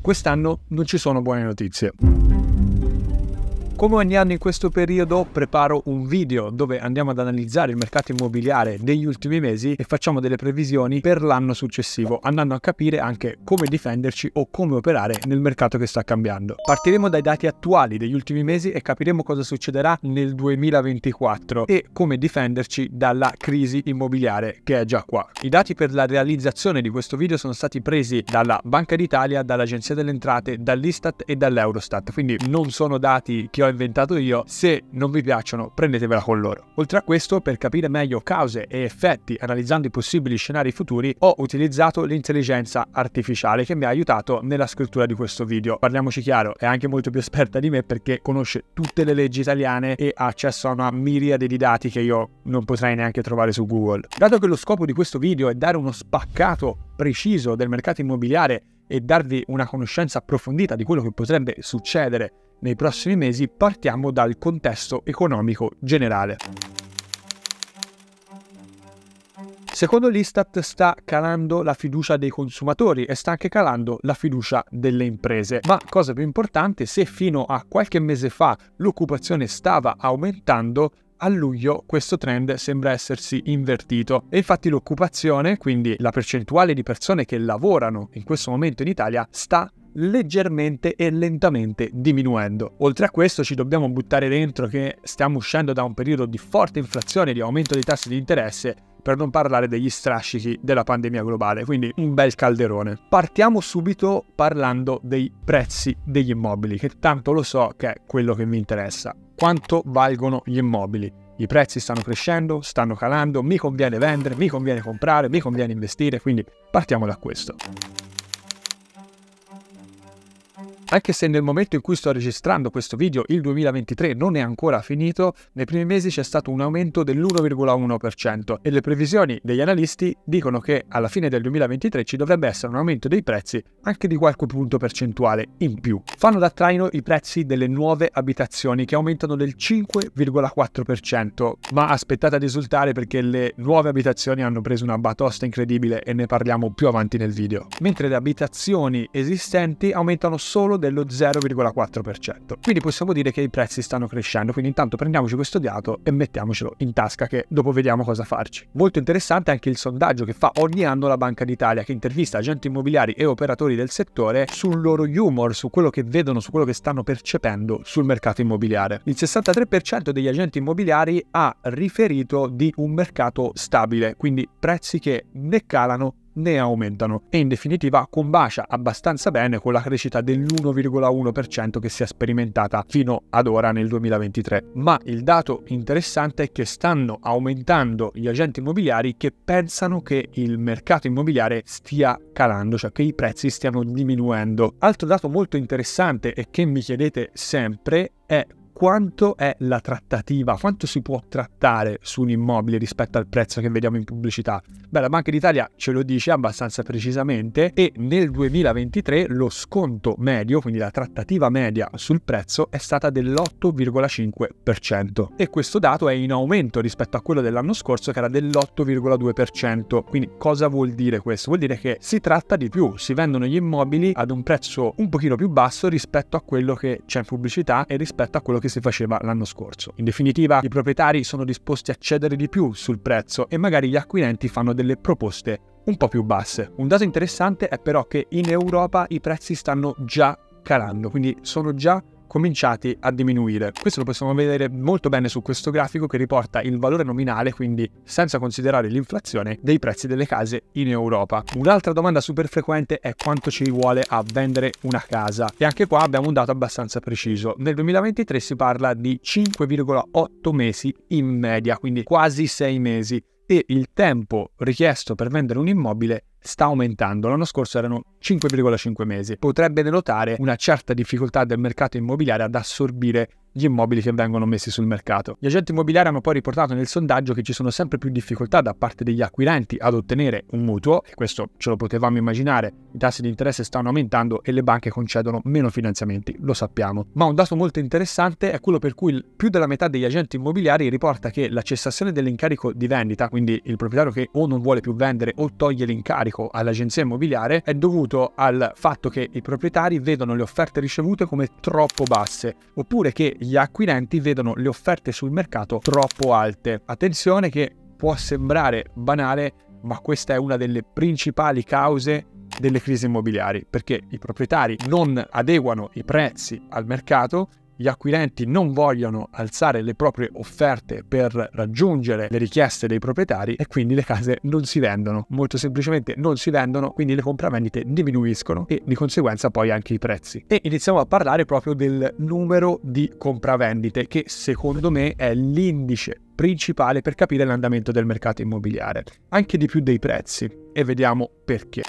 Quest'anno non ci sono buone notizie. Come ogni anno in questo periodo preparo un video dove andiamo ad analizzare il mercato immobiliare degli ultimi mesi e facciamo delle previsioni per l'anno successivo, andando a capire anche come difenderci o come operare nel mercato che sta cambiando. Partiremo dai dati attuali degli ultimi mesi e capiremo cosa succederà nel 2024 e come difenderci dalla crisi immobiliare che è già qua. I dati per la realizzazione di questo video sono stati presi dalla Banca d'Italia, dall'Agenzia delle Entrate, dall'Istat e dall'Eurostat, quindi non sono dati che ho inventato io, se non vi piacciono prendetevela con loro. Oltre a questo, per capire meglio cause e effetti analizzando i possibili scenari futuri, ho utilizzato l'intelligenza artificiale che mi ha aiutato nella scrittura di questo video. Parliamoci chiaro, è anche molto più esperta di me perché conosce tutte le leggi italiane e ha accesso a una miriade di dati che io non potrei neanche trovare su Google. Dato che lo scopo di questo video è dare uno spaccato preciso del mercato immobiliare e darvi una conoscenza approfondita di quello che potrebbe succedere nei prossimi mesi, partiamo dal contesto economico generale. Secondo l'Istat sta calando la fiducia dei consumatori e sta anche calando la fiducia delle imprese. Ma cosa più importante, se fino a qualche mese fa l'occupazione stava aumentando, a luglio questo trend sembra essersi invertito e infatti l'occupazione, quindi la percentuale di persone che lavorano in questo momento in Italia, sta leggermente e lentamente diminuendo. Oltre a questo ci dobbiamo buttare dentro che stiamo uscendo da un periodo di forte inflazione, di aumento dei tassi di interesse per non parlare degli strascichi della pandemia globale, quindi un bel calderone. Partiamo subito parlando dei prezzi degli immobili, che tanto lo so che è quello che mi interessa quanto valgono gli immobili. I prezzi stanno crescendo, stanno calando, mi conviene vendere, mi conviene comprare, mi conviene investire, quindi partiamo da questo. Anche se nel momento in cui sto registrando questo video il 2023 non è ancora finito, nei primi mesi c'è stato un aumento dell'1,1% e le previsioni degli analisti dicono che alla fine del 2023 ci dovrebbe essere un aumento dei prezzi anche di qualche punto percentuale in più. Fanno da traino i prezzi delle nuove abitazioni che aumentano del 5,4%, ma aspettate a risultare perché le nuove abitazioni hanno preso una batosta incredibile e ne parliamo più avanti nel video. Mentre le abitazioni esistenti aumentano solo dello 0,4%. Quindi possiamo dire che i prezzi stanno crescendo, quindi intanto prendiamoci questo dato e mettiamocelo in tasca che dopo vediamo cosa farci. Molto interessante anche il sondaggio che fa ogni anno la Banca d'Italia che intervista agenti immobiliari e operatori del settore sul loro humor, su quello che vedono, su quello che stanno percependo sul mercato immobiliare. Il 63% degli agenti immobiliari ha riferito di un mercato stabile, quindi prezzi che né calano ne aumentano e in definitiva combacia abbastanza bene con la crescita dell'1,1% che si è sperimentata fino ad ora nel 2023. Ma il dato interessante è che stanno aumentando gli agenti immobiliari che pensano che il mercato immobiliare stia calando, cioè che i prezzi stiano diminuendo. Altro dato molto interessante e che mi chiedete sempre è quanto è la trattativa, quanto si può trattare su un immobile rispetto al prezzo che vediamo in pubblicità? Beh, la Banca d'Italia ce lo dice abbastanza precisamente e nel 2023 lo sconto medio, quindi la trattativa media sul prezzo, è stata dell'8,5% e questo dato è in aumento rispetto a quello dell'anno scorso che era dell'8,2%. Quindi cosa vuol dire questo? Vuol dire che si tratta di più, si vendono gli immobili ad un prezzo un pochino più basso rispetto a quello che c'è in pubblicità e rispetto a quello che si faceva l'anno scorso. In definitiva, i proprietari sono disposti a cedere di più sul prezzo e magari gli acquirenti fanno delle proposte un po' più basse. Un dato interessante è però che in Europa i prezzi stanno già calando, quindi sono già cominciati a diminuire. Questo lo possiamo vedere molto bene su questo grafico che riporta il valore nominale, quindi senza considerare l'inflazione, dei prezzi delle case in Europa. Un'altra domanda super frequente è quanto ci vuole a vendere una casa e anche qua abbiamo un dato abbastanza preciso. Nel 2023 si parla di 5,8 mesi in media, quindi quasi 6 mesi e il tempo richiesto per vendere un immobile sta aumentando. L'anno scorso erano 5,5 mesi. Potrebbe denotare una certa difficoltà del mercato immobiliare ad assorbire gli immobili che vengono messi sul mercato. Gli agenti immobiliari hanno poi riportato nel sondaggio che ci sono sempre più difficoltà da parte degli acquirenti ad ottenere un mutuo, e questo ce lo potevamo immaginare, i tassi di interesse stanno aumentando e le banche concedono meno finanziamenti, lo sappiamo. Ma un dato molto interessante è quello per cui più della metà degli agenti immobiliari riporta che la cessazione dell'incarico di vendita, quindi il proprietario che o non vuole più vendere o toglie l'incarico all'agenzia immobiliare, è dovuto al fatto che i proprietari vedono le offerte ricevute come troppo basse, oppure che gli acquirenti vedono le offerte sul mercato troppo alte. Attenzione che può sembrare banale, ma questa è una delle principali cause delle crisi immobiliari, perché i proprietari non adeguano i prezzi al mercato gli acquirenti non vogliono alzare le proprie offerte per raggiungere le richieste dei proprietari e quindi le case non si vendono. Molto semplicemente non si vendono, quindi le compravendite diminuiscono e di conseguenza poi anche i prezzi. E iniziamo a parlare proprio del numero di compravendite che secondo me è l'indice principale per capire l'andamento del mercato immobiliare, anche di più dei prezzi e vediamo perché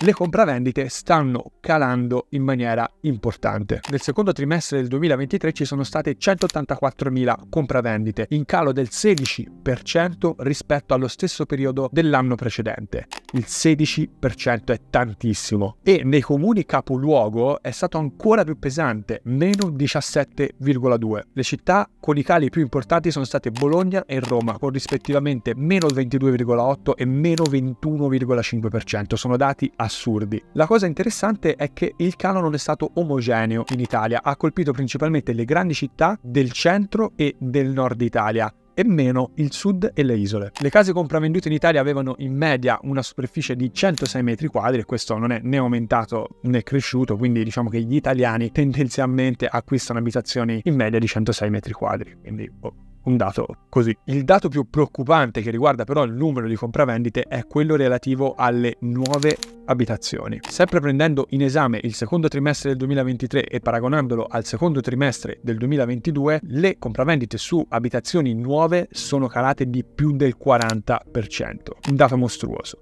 le compravendite stanno calando in maniera importante. Nel secondo trimestre del 2023 ci sono state 184.000 compravendite, in calo del 16% rispetto allo stesso periodo dell'anno precedente. Il 16% è tantissimo. E nei comuni capoluogo è stato ancora più pesante, meno 17,2. Le città con i cali più importanti sono state Bologna e Roma, con rispettivamente meno 22,8 e meno 21,5%. Sono dati a assurdi. La cosa interessante è che il calo non è stato omogeneo in Italia, ha colpito principalmente le grandi città del centro e del nord Italia e meno il sud e le isole. Le case compravendute in Italia avevano in media una superficie di 106 metri quadri e questo non è né aumentato né cresciuto, quindi diciamo che gli italiani tendenzialmente acquistano abitazioni in media di 106 metri quadri, quindi oh, un dato così. Il dato più preoccupante che riguarda però il numero di compravendite è quello relativo alle nuove abitazioni. Sempre prendendo in esame il secondo trimestre del 2023 e paragonandolo al secondo trimestre del 2022, le compravendite su abitazioni nuove sono calate di più del 40%, un dato mostruoso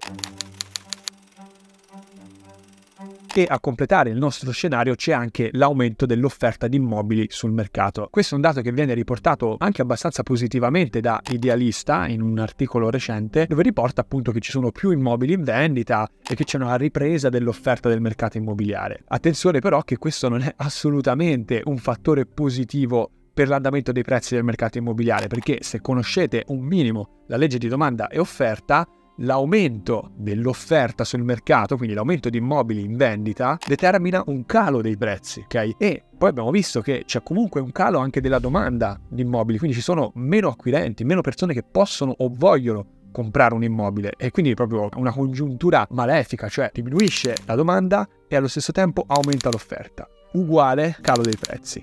e a completare il nostro scenario c'è anche l'aumento dell'offerta di immobili sul mercato. Questo è un dato che viene riportato anche abbastanza positivamente da Idealista in un articolo recente dove riporta appunto che ci sono più immobili in vendita e che c'è una ripresa dell'offerta del mercato immobiliare. Attenzione però che questo non è assolutamente un fattore positivo per l'andamento dei prezzi del mercato immobiliare, perché se conoscete un minimo la legge di domanda e offerta, l'aumento dell'offerta sul mercato, quindi l'aumento di immobili in vendita, determina un calo dei prezzi, ok? E poi abbiamo visto che c'è comunque un calo anche della domanda di immobili, quindi ci sono meno acquirenti, meno persone che possono o vogliono comprare un immobile e quindi è proprio una congiuntura malefica, cioè diminuisce la domanda e allo stesso tempo aumenta l'offerta. Uguale calo dei prezzi.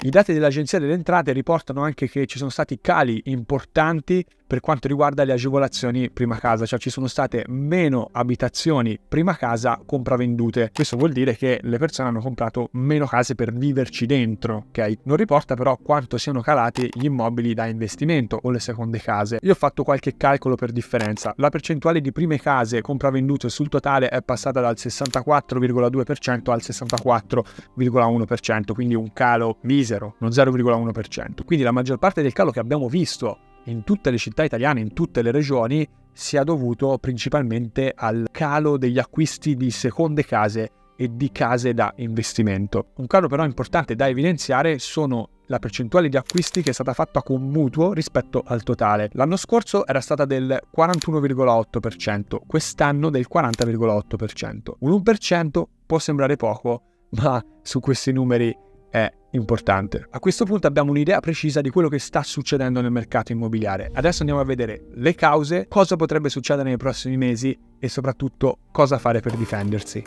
I dati dell'Agenzia delle Entrate riportano anche che ci sono stati cali importanti per quanto riguarda le agevolazioni prima casa, cioè ci sono state meno abitazioni prima casa compravendute. Questo vuol dire che le persone hanno comprato meno case per viverci dentro, ok? Non riporta però quanto siano calati gli immobili da investimento o le seconde case. Io ho fatto qualche calcolo per differenza. La percentuale di prime case compravendute sul totale è passata dal 64,2% al 64,1%, quindi un calo misero zero, lo 0,1%. Quindi la maggior parte del calo che abbiamo visto in tutte le città italiane, in tutte le regioni, sia dovuto principalmente al calo degli acquisti di seconde case e di case da investimento. Un calo però importante da evidenziare sono la percentuale di acquisti che è stata fatta con mutuo rispetto al totale. L'anno scorso era stata del 41,8%, quest'anno del 40,8%. Un 1% può sembrare poco, ma su questi numeri è importante. A questo punto abbiamo un'idea precisa di quello che sta succedendo nel mercato immobiliare. Adesso andiamo a vedere le cause, cosa potrebbe succedere nei prossimi mesi e soprattutto cosa fare per difendersi.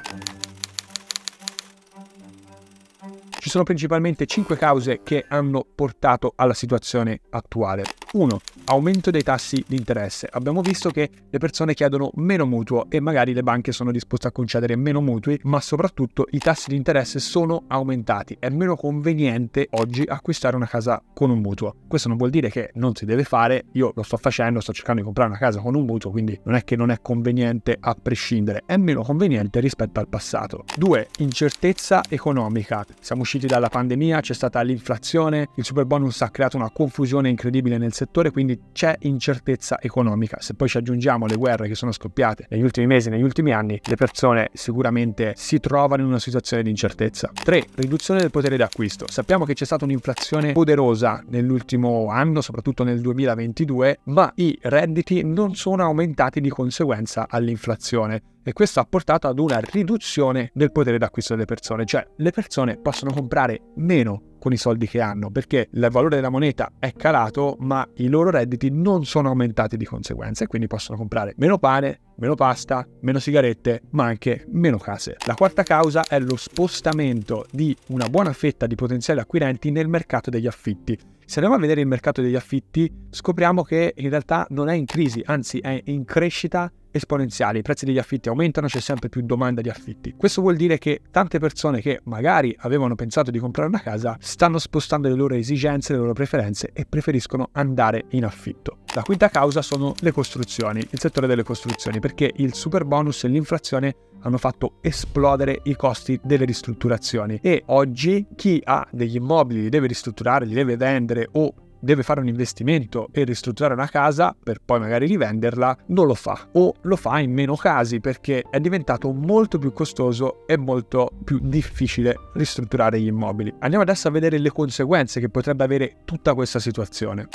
Ci sono principalmente 5 cause che hanno portato alla situazione attuale. 1. Aumento dei tassi di interesse. Abbiamo visto che le persone chiedono meno mutuo e magari le banche sono disposte a concedere meno mutui, ma soprattutto i tassi di interesse sono aumentati. È meno conveniente oggi acquistare una casa con un mutuo. Questo non vuol dire che non si deve fare, io lo sto facendo, sto cercando di comprare una casa con un mutuo, quindi non è che non è conveniente a prescindere, è meno conveniente rispetto al passato. 2. Incertezza economica. Siamo usciti usciti dalla pandemia, c'è stata l'inflazione, il super bonus ha creato una confusione incredibile nel settore, quindi c'è incertezza economica. Se poi ci aggiungiamo le guerre che sono scoppiate negli ultimi mesi, negli ultimi anni, le persone sicuramente si trovano in una situazione di incertezza. 3. Riduzione del potere d'acquisto. Sappiamo che c'è stata un'inflazione poderosa nell'ultimo anno, soprattutto nel 2022, ma i redditi non sono aumentati di conseguenza all'inflazione e questo ha portato ad una riduzione del potere d'acquisto delle persone, cioè le persone possono comprare meno con i soldi che hanno perché il valore della moneta è calato ma i loro redditi non sono aumentati di conseguenza e quindi possono comprare meno pane, meno pasta, meno sigarette ma anche meno case. La quarta causa è lo spostamento di una buona fetta di potenziali acquirenti nel mercato degli affitti. Se andiamo a vedere il mercato degli affitti scopriamo che in realtà non è in crisi, anzi è in crescita esponenziali, i prezzi degli affitti aumentano, c'è sempre più domanda di affitti. Questo vuol dire che tante persone che magari avevano pensato di comprare una casa stanno spostando le loro esigenze, le loro preferenze e preferiscono andare in affitto. La quinta causa sono le costruzioni, il settore delle costruzioni, perché il super bonus e l'inflazione hanno fatto esplodere i costi delle ristrutturazioni e oggi chi ha degli immobili li deve ristrutturare, li deve vendere o deve fare un investimento e ristrutturare una casa per poi magari rivenderla, non lo fa o lo fa in meno casi perché è diventato molto più costoso e molto più difficile ristrutturare gli immobili. Andiamo adesso a vedere le conseguenze che potrebbe avere tutta questa situazione.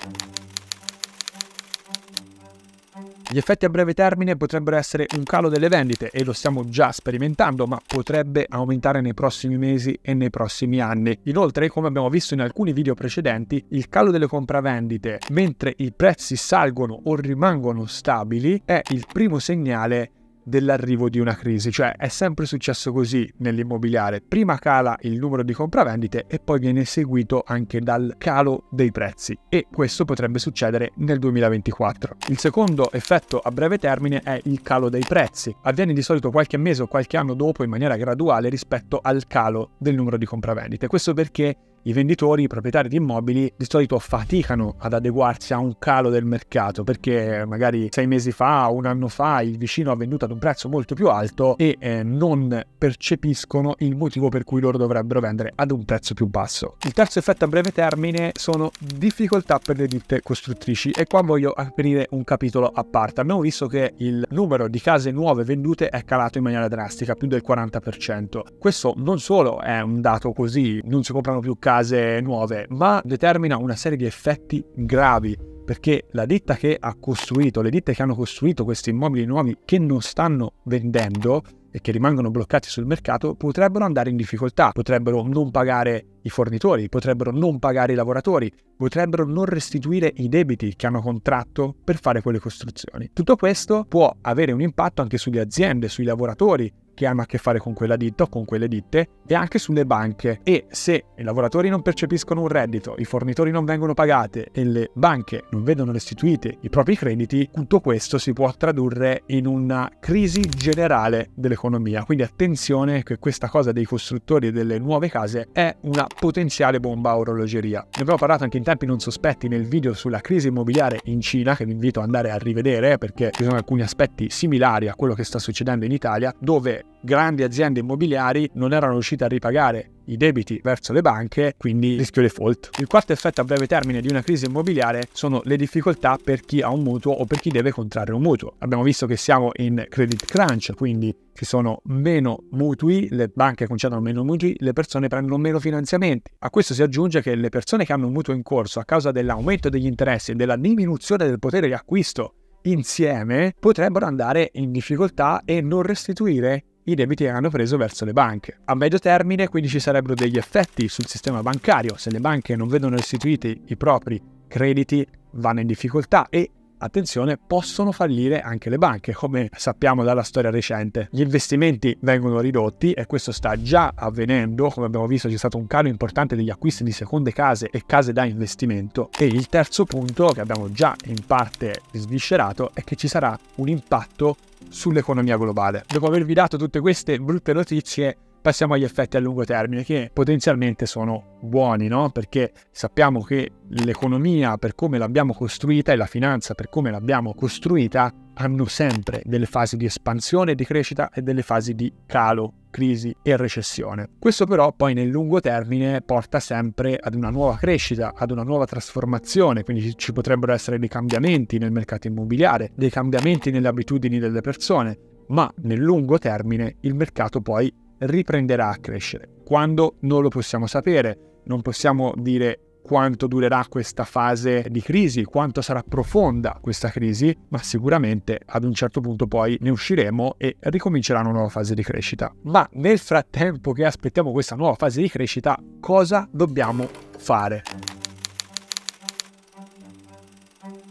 Gli effetti a breve termine potrebbero essere un calo delle vendite e lo stiamo già sperimentando, ma potrebbe aumentare nei prossimi mesi e nei prossimi anni. Inoltre, come abbiamo visto in alcuni video precedenti, il calo delle compravendite mentre i prezzi salgono o rimangono stabili è il primo segnale dell'arrivo di una crisi, cioè è sempre successo così nell'immobiliare, prima cala il numero di compravendite e poi viene seguito anche dal calo dei prezzi e questo potrebbe succedere nel 2024. Il secondo effetto a breve termine è il calo dei prezzi, avviene di solito qualche mese o qualche anno dopo in maniera graduale rispetto al calo del numero di compravendite, questo perché i venditori, i proprietari di immobili di solito faticano ad adeguarsi a un calo del mercato perché eh, magari sei mesi fa, un anno fa il vicino ha venduto ad un prezzo molto più alto e eh, non percepiscono il motivo per cui loro dovrebbero vendere ad un prezzo più basso. Il terzo effetto a breve termine sono difficoltà per le ditte costruttrici e qua voglio aprire un capitolo a parte. Abbiamo visto che il numero di case nuove vendute è calato in maniera drastica, più del 40%. Questo non solo è un dato così, non si comprano più case, case nuove, ma determina una serie di effetti gravi perché la ditta che ha costruito, le ditte che hanno costruito questi immobili nuovi che non stanno vendendo e che rimangono bloccati sul mercato potrebbero andare in difficoltà, potrebbero non pagare i fornitori, potrebbero non pagare i lavoratori, potrebbero non restituire i debiti che hanno contratto per fare quelle costruzioni. Tutto questo può avere un impatto anche sulle aziende, sui lavoratori, che hanno a che fare con quella ditta o con quelle ditte e anche sulle banche. E se i lavoratori non percepiscono un reddito, i fornitori non vengono pagati e le banche non vedono restituiti i propri crediti, tutto questo si può tradurre in una crisi generale dell'economia. Quindi attenzione che questa cosa dei costruttori delle nuove case è una potenziale bomba a orologeria. Ne abbiamo parlato anche in tempi non sospetti nel video sulla crisi immobiliare in Cina, che vi invito ad andare a rivedere perché ci sono alcuni aspetti similari a quello che sta succedendo in Italia, dove grandi aziende immobiliari non erano riuscite a ripagare i debiti verso le banche, quindi rischio default. Il quarto effetto a breve termine di una crisi immobiliare sono le difficoltà per chi ha un mutuo o per chi deve contrarre un mutuo. Abbiamo visto che siamo in credit crunch, quindi ci sono meno mutui, le banche concedono meno mutui, le persone prendono meno finanziamenti. A questo si aggiunge che le persone che hanno un mutuo in corso a causa dell'aumento degli interessi e della diminuzione del potere di acquisto insieme potrebbero andare in difficoltà e non restituire i debiti che hanno preso verso le banche. A medio termine quindi ci sarebbero degli effetti sul sistema bancario, se le banche non vedono restituiti i propri crediti vanno in difficoltà e attenzione, possono fallire anche le banche, come sappiamo dalla storia recente. Gli investimenti vengono ridotti e questo sta già avvenendo, come abbiamo visto c'è stato un calo importante degli acquisti di seconde case e case da investimento. E il terzo punto, che abbiamo già in parte sviscerato, è che ci sarà un impatto sull'economia globale. Dopo avervi dato tutte queste brutte notizie, Passiamo agli effetti a lungo termine che potenzialmente sono buoni, no? Perché sappiamo che l'economia per come l'abbiamo costruita e la finanza per come l'abbiamo costruita hanno sempre delle fasi di espansione e di crescita e delle fasi di calo, crisi e recessione. Questo però poi nel lungo termine porta sempre ad una nuova crescita, ad una nuova trasformazione, quindi ci potrebbero essere dei cambiamenti nel mercato immobiliare, dei cambiamenti nelle abitudini delle persone, ma nel lungo termine il mercato poi riprenderà a crescere. Quando non lo possiamo sapere, non possiamo dire quanto durerà questa fase di crisi, quanto sarà profonda questa crisi, ma sicuramente ad un certo punto poi ne usciremo e ricomincerà una nuova fase di crescita. Ma nel frattempo che aspettiamo questa nuova fase di crescita, cosa dobbiamo fare?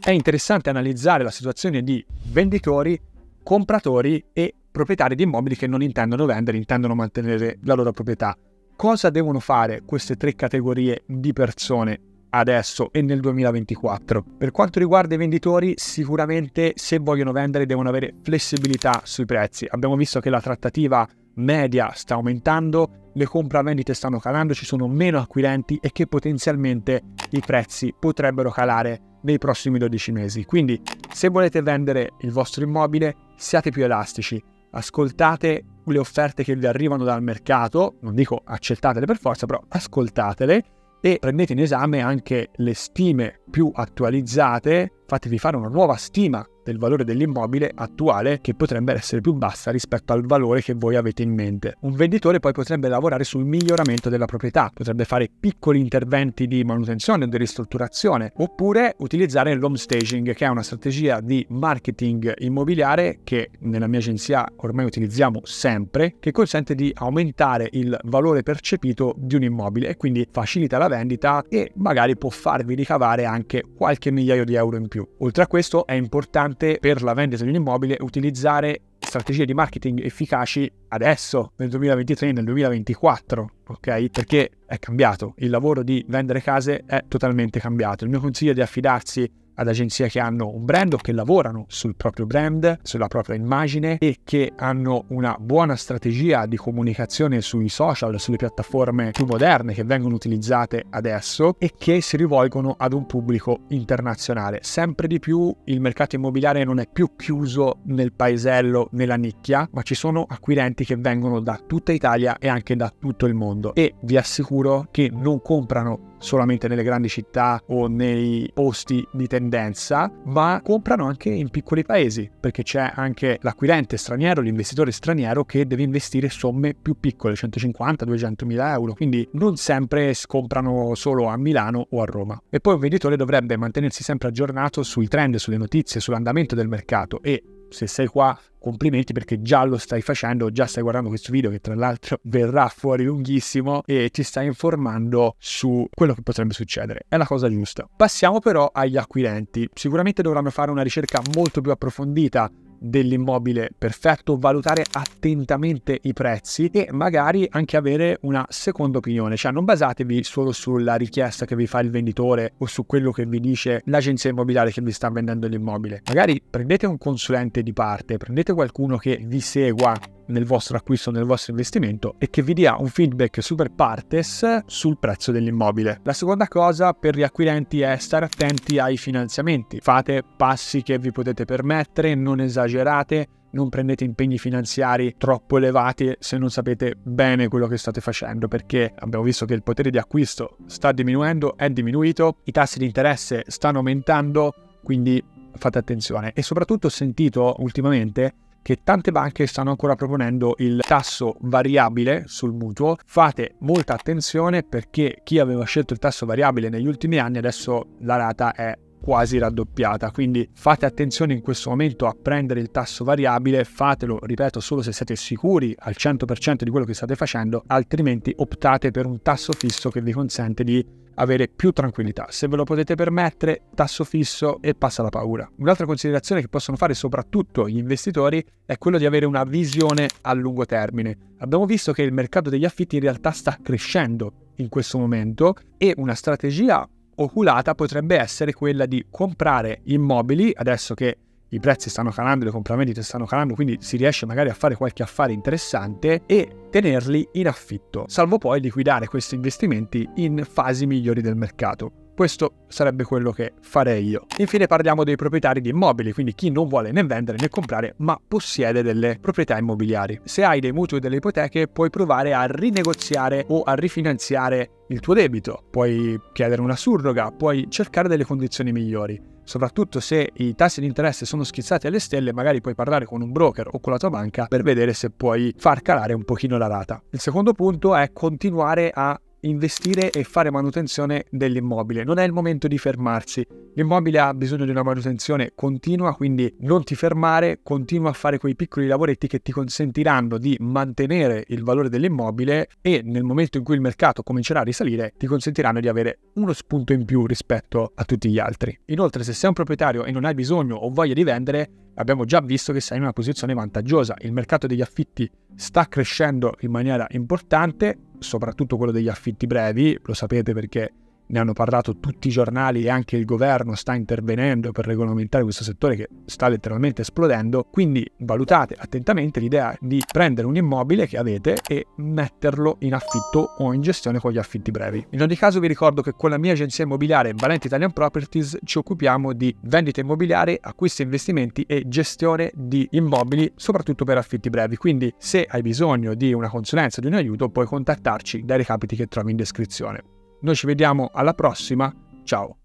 È interessante analizzare la situazione di venditori, compratori e proprietari di immobili che non intendono vendere, intendono mantenere la loro proprietà. Cosa devono fare queste tre categorie di persone adesso e nel 2024. Per quanto riguarda i venditori, sicuramente se vogliono vendere devono avere flessibilità sui prezzi. Abbiamo visto che la trattativa media sta aumentando, le compravendite stanno calando, ci sono meno acquirenti e che potenzialmente i prezzi potrebbero calare nei prossimi 12 mesi. Quindi se volete vendere il vostro immobile siate più elastici, ascoltate le offerte che vi arrivano dal mercato, non dico accettatele per forza, però ascoltatele e prendete in esame anche le stime più attualizzate, fatevi fare una nuova stima del valore dell'immobile attuale che potrebbe essere più bassa rispetto al valore che voi avete in mente. Un venditore poi potrebbe lavorare sul miglioramento della proprietà, potrebbe fare piccoli interventi di manutenzione o di ristrutturazione, oppure utilizzare l'home staging che è una strategia di marketing immobiliare che nella mia agenzia ormai utilizziamo sempre, che consente di aumentare il valore percepito di un immobile e quindi facilita la vendita e magari può farvi ricavare anche qualche migliaio di euro in più. Oltre a questo è importante volte per la vendita di un immobile utilizzare strategie di marketing efficaci adesso, nel 2023, nel 2024, ok? Perché è cambiato, il lavoro di vendere case è totalmente cambiato. Il mio consiglio è di affidarsi ad agenzie che hanno un brand o che lavorano sul proprio brand, sulla propria immagine e che hanno una buona strategia di comunicazione sui social, sulle piattaforme più moderne che vengono utilizzate adesso e che si rivolgono ad un pubblico internazionale. Sempre di più il mercato immobiliare non è più chiuso nel paesello, nella nicchia, ma ci sono acquirenti che vengono da tutta Italia e anche da tutto il mondo e vi assicuro che non comprano solamente nelle grandi città o nei posti di tendenza, ma comprano anche in piccoli paesi, perché c'è anche l'acquirente straniero, l'investitore straniero che deve investire somme più piccole, 150-200 mila euro, quindi non sempre comprano solo a Milano o a Roma. E poi un venditore dovrebbe mantenersi sempre aggiornato sui trend, sulle notizie, sull'andamento del mercato e se sei qua, complimenti perché già lo stai facendo, già stai guardando questo video che tra l'altro verrà fuori lunghissimo e ti stai informando su quello che potrebbe succedere. È la cosa giusta. Passiamo però agli acquirenti. Sicuramente dovranno fare una ricerca molto più approfondita dell'immobile perfetto, valutare attentamente i prezzi e magari anche avere una seconda opinione, cioè non basatevi solo sulla richiesta che vi fa il venditore o su quello che vi dice l'agenzia immobiliare che vi sta vendendo l'immobile. Magari prendete un consulente di parte, prendete qualcuno che vi segua nel vostro acquisto, nel vostro investimento e che vi dia un feedback super partes sul prezzo dell'immobile. La seconda cosa per gli acquirenti è stare attenti ai finanziamenti. Fate passi che vi potete permettere, non esagerate, non prendete impegni finanziari troppo elevati se non sapete bene quello che state facendo, perché abbiamo visto che il potere di acquisto sta diminuendo, è diminuito, i tassi di interesse stanno aumentando, quindi fate attenzione. E soprattutto ho sentito ultimamente che tante banche stanno ancora proponendo il tasso variabile sul mutuo. Fate molta attenzione perché chi aveva scelto il tasso variabile negli ultimi anni adesso la rata è quasi raddoppiata, quindi fate attenzione in questo momento a prendere il tasso variabile, fatelo, ripeto, solo se siete sicuri al 100% di quello che state facendo, altrimenti optate per un tasso fisso che vi consente di avere più tranquillità. Se ve lo potete permettere, tasso fisso e passa la paura. Un'altra considerazione che possono fare soprattutto gli investitori è quello di avere una visione a lungo termine. Abbiamo visto che il mercato degli affitti in realtà sta crescendo in questo momento e una strategia oculata potrebbe essere quella di comprare immobili, adesso che i prezzi stanno calando, le compravendite stanno calando, quindi si riesce magari a fare qualche affare interessante e tenerli in affitto, salvo poi liquidare questi investimenti in fasi migliori del mercato. Questo sarebbe quello che farei io. Infine parliamo dei proprietari di immobili, quindi chi non vuole né vendere né comprare, ma possiede delle proprietà immobiliari. Se hai dei mutui e delle ipoteche, puoi provare a rinegoziare o a rifinanziare il tuo debito, puoi chiedere una surroga, puoi cercare delle condizioni migliori. Soprattutto se i tassi di interesse sono schizzati alle stelle, magari puoi parlare con un broker o con la tua banca per vedere se puoi far calare un pochino la rata. Il secondo punto è continuare a investire e fare manutenzione dell'immobile. Non è il momento di fermarsi. L'immobile ha bisogno di una manutenzione continua, quindi non ti fermare, continua a fare quei piccoli lavoretti che ti consentiranno di mantenere il valore dell'immobile e nel momento in cui il mercato comincerà a risalire ti consentiranno di avere uno spunto in più rispetto a tutti gli altri. Inoltre se sei un proprietario e non hai bisogno o voglia di vendere, abbiamo già visto che sei in una posizione vantaggiosa. Il mercato degli affitti sta crescendo in maniera importante, soprattutto quello degli affitti brevi, lo sapete perché ne hanno parlato tutti i giornali e anche il governo sta intervenendo per regolamentare questo settore che sta letteralmente esplodendo, quindi valutate attentamente l'idea di prendere un immobile che avete e metterlo in affitto o in gestione con gli affitti brevi. In ogni caso vi ricordo che con la mia agenzia immobiliare Valente Italian Properties ci occupiamo di vendita immobiliare, acquisti e investimenti e gestione di immobili, soprattutto per affitti brevi, quindi se hai bisogno di una consulenza, di un aiuto, puoi contattarci dai recapiti che trovi in descrizione. Noi ci vediamo alla prossima, ciao!